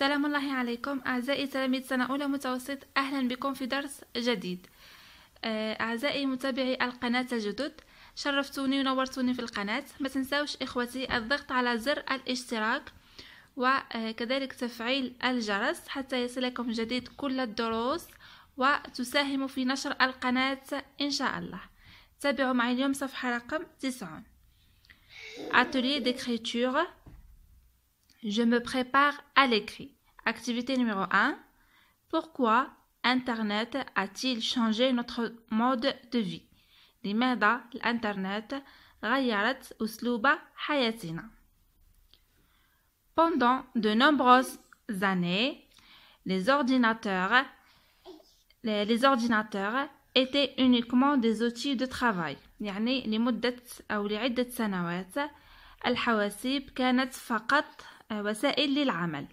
سلام الله عليكم أعزائي تلاميذ سنة أولى متوسط أهلا بكم في درس جديد آه، أعزائي متابعي القناة الجدد شرفتوني ونورتوني في القناة ما تنساوش إخوتي الضغط على زر الاشتراك وكذلك تفعيل الجرس حتى يصلكم جديد كل الدروس وتساهموا في نشر القناة إن شاء الله تابعوا معي اليوم صفحة رقم 90 Atelier d'écriture Je me prépare à l'écrit. Activité numéro 1. Pourquoi Internet a-t-il changé notre mode de vie لماذا notre غيرت de vie Pendant de nombreuses années, les ordinateurs, les, ordinateurs étaient uniquement des outils de travail. يعني لمدة أو لعدة سنوات الحواسيب كانت فقط وسائل euh, للعمل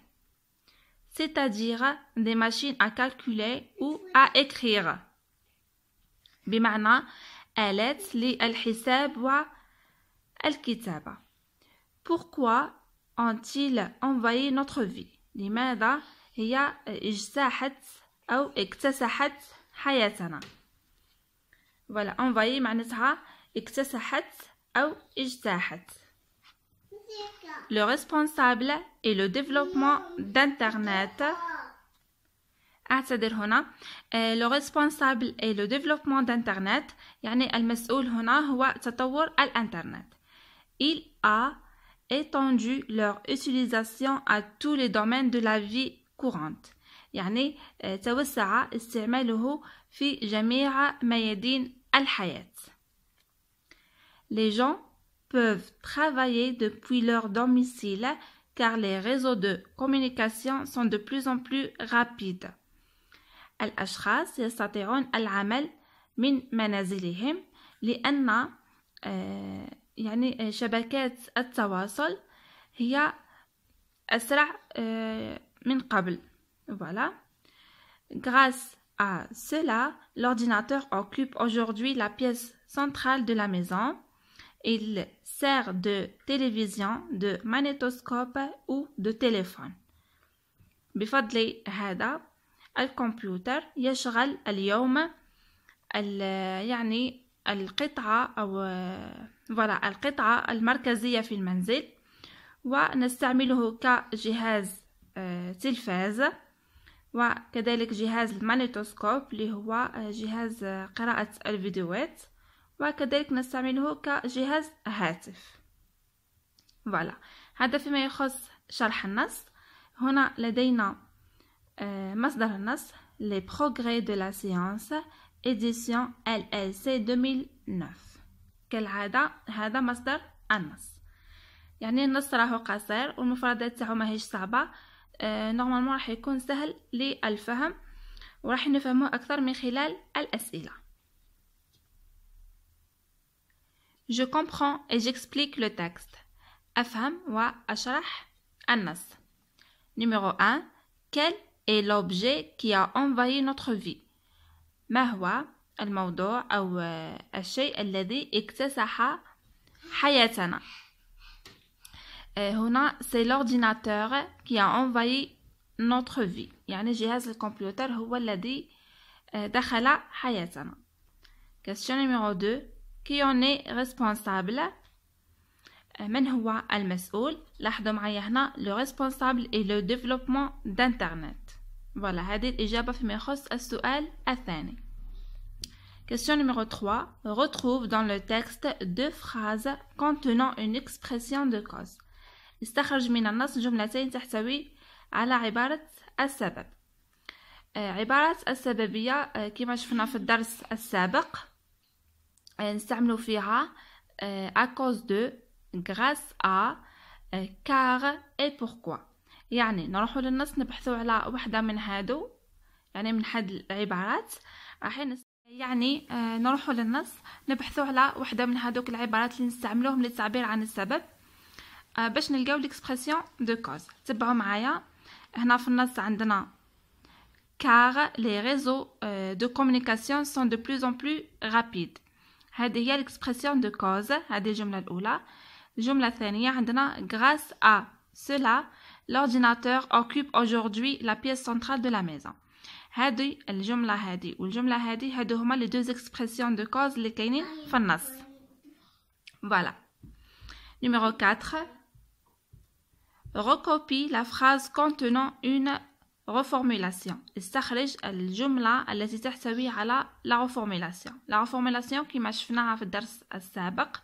c'est-à-dire des machines à calculer ou à écrire بمعنى آلات للحساب والكتابة pourquoi ont-ils envahi notre vie لماذا هي اجتاحت أو اكتسحت حياتنا voilà envahi معناتها اكتسحت أو اجتاحت Le responsable est le développement d'Internet. أعتذر هنا لو ريسبونسابل اي لو ديفلوبمون d'internet يعني المسؤول هنا هو تطور الانترنت il a étendu leur utilisation à tous les domaines de la vie courante يعني توسع استعماله في جميع ميادين الحياه les gens peuvent travailler depuis leur domicile car les réseaux de communication sont de plus en plus rapides. يستطيعون العمل من منازلهم لأن يعني شبكات التواصل هي أسرع من قبل voilà grâce à cela l'ordinateur occupe aujourd'hui la pièce centrale de la maison Il sert de télévision, de magnétoscope ou de téléphone بفضل هذا الكمبيوتر يشغل اليوم يعني القطعة أو ولا القطعة المركزية في المنزل ونستعمله كجهاز آه، تلفاز وكذلك جهاز المانيتوسكوب اللي هو آه، جهاز آه، قراءة الفيديوهات وكذلك نستعمله كجهاز هاتف فوالا هذا فيما يخص شرح النص هنا لدينا آه، مصدر النص دو لا سيونس اديسيون ال ال LLC 2009 كالعادة هذا مصدر النص يعني النص راهو قصير والمفردات تاعو ماهيش صعبة نورمالمون آه، راح يكون سهل للفهم وراح نفهمه أكثر من خلال الأسئلة Je comprends et j'explique le texte. wa وأشرح النص. Numéro 1. Quel est l'objet qui a envahi notre vie ما هو الموضوع al الشيء الذي اكتسح حياتنا هنا c'est l'ordinateur qui a envahi notre vie يعني جهاز الكمبيوتر هو الذي دخل حياتنا question numéro 2 qui en est responsable من هو المسؤول لاحظوا معايا هنا لو ريسبونسابل اي لو ديفلوبمون دانترنت فوالا هذه الاجابه فيما يخص السؤال الثاني Question numéro 3. Retrouve dans le texte deux phrases contenant une expression de cause. استخرج من النص جملتين تحتوي على عباره السبب. عبارات السببيه كما شفنا في الدرس السابق آه، نستعملو فيها آه، à cause de grâce à آه، car et pourquoi يعني نروحو للنص نبحثو على وحدة من هادو يعني من هاد العبارات راحين يعني نروحو للنص نبحثو على وحدة من هادوك العبارات اللي نستعملوهم للتعبير عن السبب باش نلقاو ليكسبرسيون دو كوز تبعوا معايا هنا في النص عندنا car les réseaux de communication sont de plus en plus rapides C'est l'expression de cause, c'est la première phrase. La deuxième, grâce à cela, l'ordinateur occupe aujourd'hui la pièce centrale de la maison. C'est la phrase ici et la phrase ce les deux expressions de cause qui sont Voilà. Numéro 4. Recopie la phrase contenant une reformulation استخرج الجملة التي تحتوي على la reformulation la reformulation كما شفناها في الدرس السابق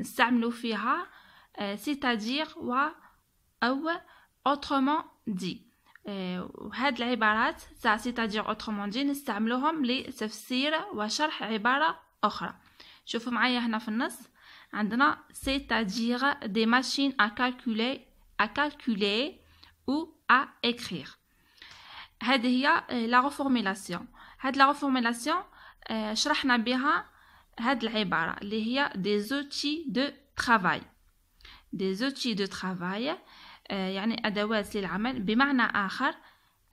نستعمل فيها c'est-à-dire و أو autrement dit وهاد العبارات تاع c'est-à-dire autrement dit نستعملوهم لتفسير وشرح عبارة أخرى شوفوا معايا هنا في النص عندنا c'est-à-dire des machines à calculer à calculer ou à écrire هذه هي آه، لا ريفورميلاسيون هاد لا ريفورميلاسيون آه، شرحنا بها هاد العباره اللي هي دي زوتي دو ترافاي دي زوتي دو ترافاي يعني ادوات للعمل بمعنى اخر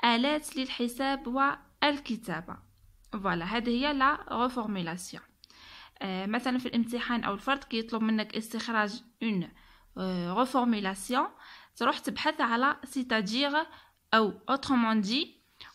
الات للحساب والكتابه فوالا هذه هي لا ريفورميلاسيون آه، مثلا في الامتحان او الفرد كيطلب منك استخراج اون ريفورميلاسيون تروح تبحث على سيتادير او اوترومون دي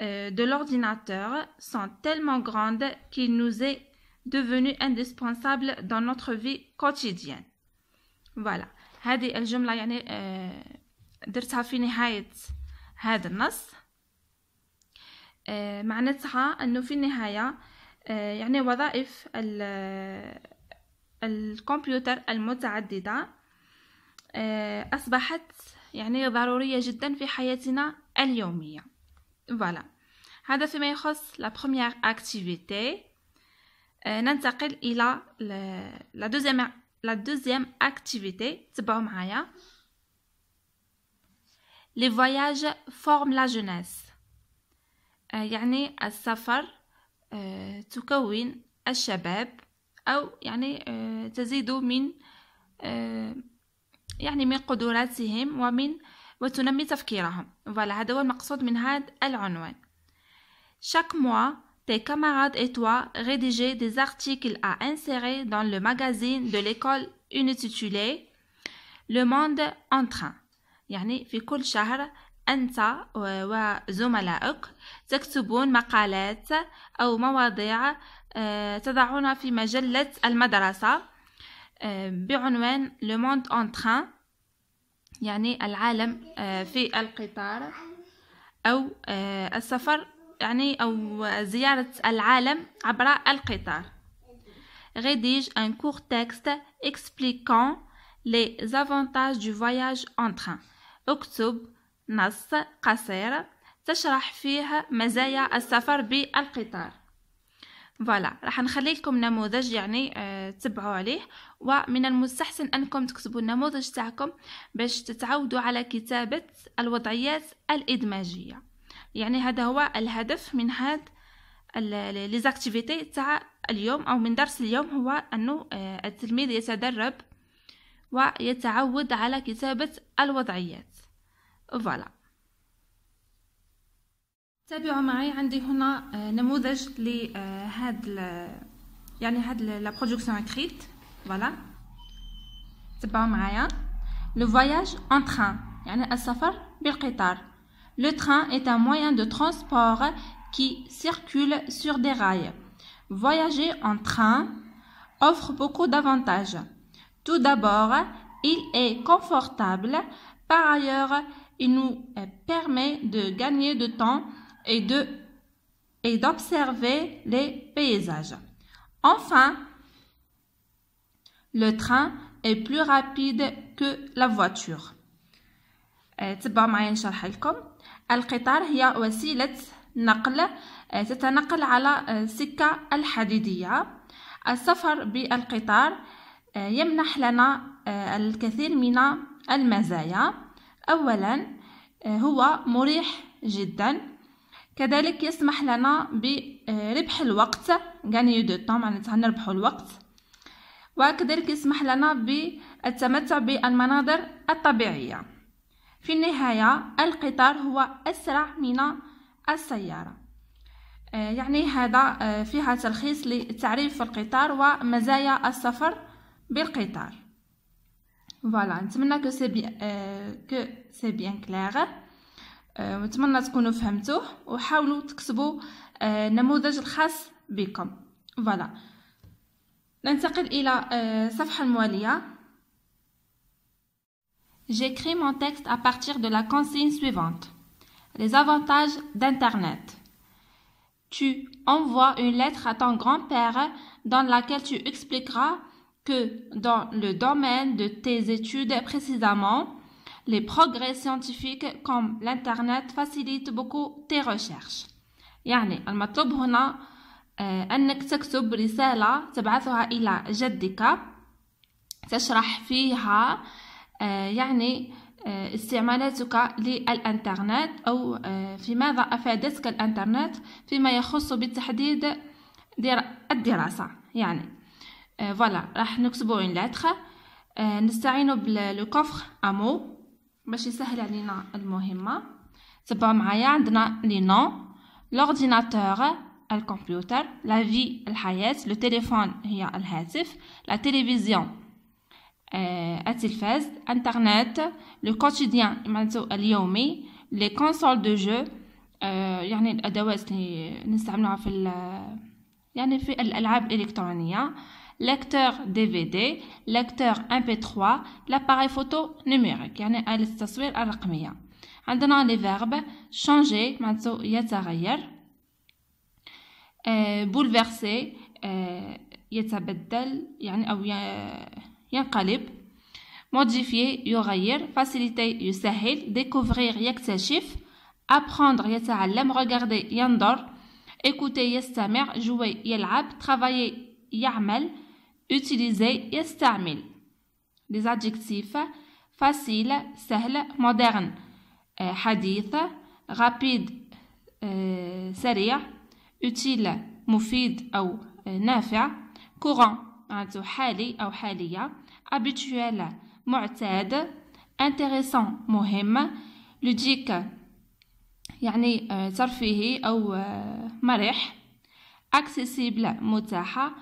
Euh, de l'ordinateur sont tellement grandes qu'il nous est devenu indispensable dans notre vie quotidienne. Voilà. هذه الجملة يعني آه، درتها في نهاية هذا النص آه، معناتها أنه في النهاية آه، يعني وظائف الكمبيوتر المتعددة أصبحت يعني ضرورية جدا في حياتنا اليومية فوالا هذا فيما يخص لا بروميير اكتيفيتي ننتقل الى لا دوزيام لا دوزيام اكتيفيتي تبعوا معايا لي فواياج فورم لا جونيس يعني السفر آه، تكون الشباب او يعني آه، تزيد من آه، يعني من قدراتهم ومن وتنمي تفكيرهم فوالا هذا هو المقصود من هذا العنوان شاك موا تي كاماراد اي توا ريديجي دي زارتيكل ا انسيري دون لو ماغازين دو ليكول اون تيتولي لو موند ان تران يعني في كل شهر انت وزملائك تكتبون مقالات او مواضيع آه، تضعونها في مجله المدرسه آه، بعنوان لو موند ان تران يعني العالم آه، في القطار أو آه، السفر يعني أو زيارة العالم عبر القطار rédige un court texte expliquant les avantages du voyage en train اكتب نص قصير تشرح فيه مزايا السفر بالقطار فوالا راح نخلي لكم نموذج يعني آه تبعوا عليه ومن المستحسن انكم تكتبوا النموذج تاعكم باش تتعودوا على كتابه الوضعيات الادماجيه يعني هذا هو الهدف من هاد لي زاكتيفيتي تاع اليوم او من درس اليوم هو انه آه التلميذ يتدرب ويتعود على كتابه الوضعيات فوالا Le معي عندي هنا نموذج Le train est un moyen de transport qui circule sur des rails. Voyager en train offre beaucoup d'avantages. Tout d'abord, il est confortable. Par ailleurs, il nous euh, permet de gagner de temps et de et d'observer les paysages. Enfin, le train est plus rapide que la voiture. Euh, القطار هي وسيلة نقل آه، تتنقل على السكة آه، الحديدية السفر بالقطار آه، يمنح لنا الكثير من المزايا أولا هو مريح جدا كذلك يسمح لنا بربح الوقت gagner دو temps معناتها يعني نربحو الوقت وكذلك يسمح لنا بالتمتع بالمناظر الطبيعية في النهاية القطار هو أسرع من السيارة آه، يعني هذا آه، فيها تلخيص لتعريف القطار ومزايا السفر بالقطار فوالا نتمنى كو سي بيان كلير ونتمنى تكونوا فهمتوه وحاولوا تكتبوا النموذج الخاص بكم فوالا ننتقل الى الصفحه المواليه J'écris mon texte à partir de la consigne suivante. Les avantages d'Internet. Tu envoies une lettre à ton grand-père dans laquelle tu expliqueras que dans le domaine de tes études précisément, les progrès scientifiques comme l'Internet facilitent beaucoup tes recherches يعني المطلوب هنا آه، أنك تكتب رسالة تبعثها إلى جدك تشرح فيها آه، يعني آه، استعمالاتك للانترنت أو في ماذا أفادتك الانترنت فيما يخص بالتحديد الدراسة يعني فوالا راح نكتبو اون لاتخ نستعين كوفخ امو باش يسهل علينا المهمه تبعوا معايا عندنا لي نون لورديناتور الكمبيوتر لا في الحياه لو تليفون هي الهاتف لا تلفزيون آه التلفاز انترنت لو كوتيديان معناتو اليومي لي كونسول دو جو آه يعني الادوات اللي نستعملوها في يعني في الالعاب الالكترونيه lecteur DVD lecteur MP3 l'appareil photo numérique En donnant les verbes changer euh, bouleverser, euh, modifier faciliter découvrir apprendre regarder écouter jouer travailler يعمل Utiliser يستعمل les adjectifs facile, سهل, moderne, euh, Hadith rapide, سريع, euh, utile, مفيد ou نافع, euh, courant حالي habituel معتاد, intéressant مهم, Logique, يعني ترفيهي أو accessible متاحة,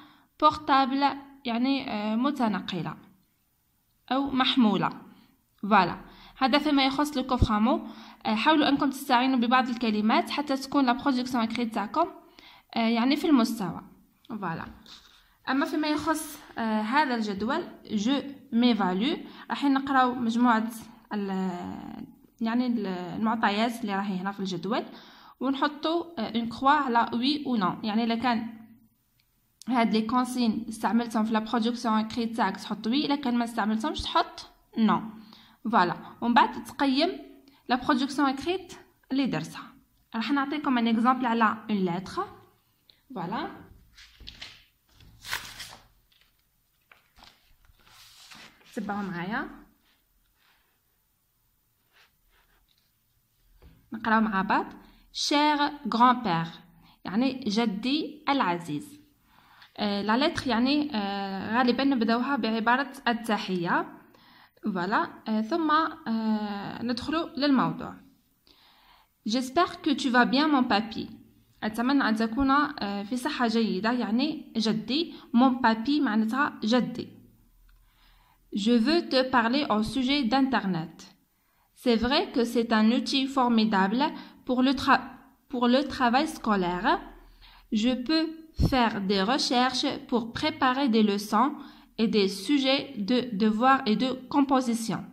portable يعني آه، متنقلة أو محمولة فوالا هذا فيما يخص لو كوفرامو آه، حاولوا أنكم تستعينوا ببعض الكلمات حتى تكون لا برودكسيون اكري تاعكم آه، يعني في المستوى فوالا اما فيما يخص هذا الجدول جو مي فاليو راح نقراو مجموعه ال يعني المعطيات اللي راهي هنا في الجدول ونحطوا اون كروا على وي او نو يعني الا كان هاد لي كونسين استعملتهم في لا برودكسيون كري تاعك تحط وي الا كان ما استعملتهمش تحط نو فوالا ومن بعد تقيم لا برودكسيون كريت اللي درتها راح نعطيكم ان اكزامبل على اون لاتر فوالا تبعوا معايا نقراو مع بعض شير غران بير يعني جدي العزيز لا لتر يعني غالبا نبداوها بعباره التحيه فوالا ثم ندخلوا للموضوع جيسبر كو تو فا بيان مون بابي اتمنى ان تكون في صحه جيده يعني جدي مون بابي معناتها جدي Je veux te parler au sujet d'internet. C'est vrai que c'est un outil formidable pour le, tra pour le travail scolaire. Je peux faire des recherches pour préparer des leçons et des sujets de devoirs et de composition.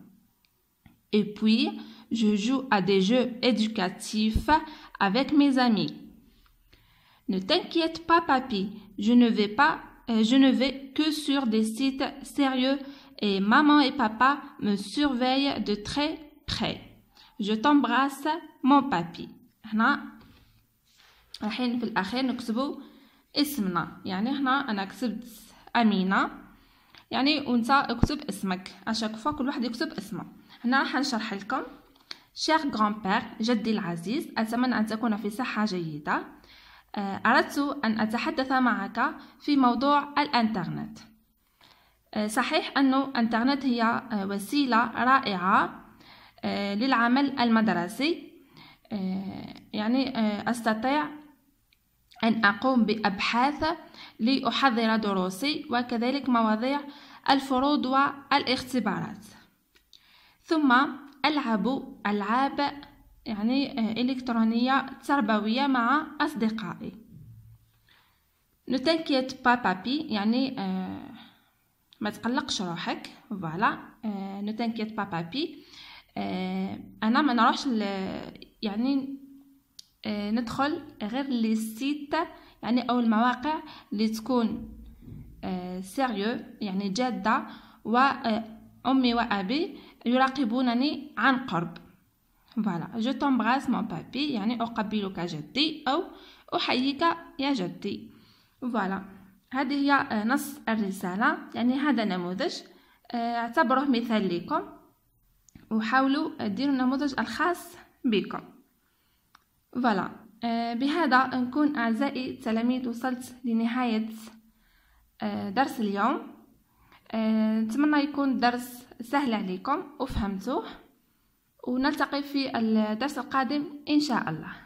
Et puis, je joue à des jeux éducatifs avec mes amis. Ne t'inquiète pas, papy, je ne vais pas, euh, je ne vais que sur des sites sérieux et maman et papa me surveillent de très près. Je t'embrasse, mon papy. اسمنا يعني هنا انا كتبت امينه يعني وانت اكتب اسمك اشاك فوا كل واحد يكتب اسمه هنا نشرح لكم غران بير جدي العزيز اتمنى ان تكون في صحه جيده آه، اردت ان اتحدث معك في موضوع الانترنت آه، صحيح أن الانترنت هي آه، وسيله رائعه للعمل المدرسي يعني استطيع أن أقوم بأبحاث لأحضر دروسي وكذلك مواضيع الفروض والاختبارات ثم ألعب ألعاب يعني آه، إلكترونية تربوية مع أصدقائي نتنكيت بابا بي يعني آه، ما تقلقش روحك فوالا آه نتنكيت بابا بي آه، أنا ما نروحش يعني آه، ندخل غير لي سيت يعني او المواقع اللي تكون سيريو آه، يعني جاده وامي آه، وابي يراقبونني عن قرب فوالا جو تومبراس مون بابي يعني اقبلك جدي او احييك يا جدي فوالا هذه هي نص الرساله يعني هذا نموذج اعتبروه مثال لكم وحاولوا ديروا النموذج الخاص بكم فوالا euh, بهذا نكون أعزائي التلاميذ وصلت لنهاية آه، درس اليوم آه، نتمنى يكون الدرس سهل عليكم وفهمتوه ونلتقي في الدرس القادم إن شاء الله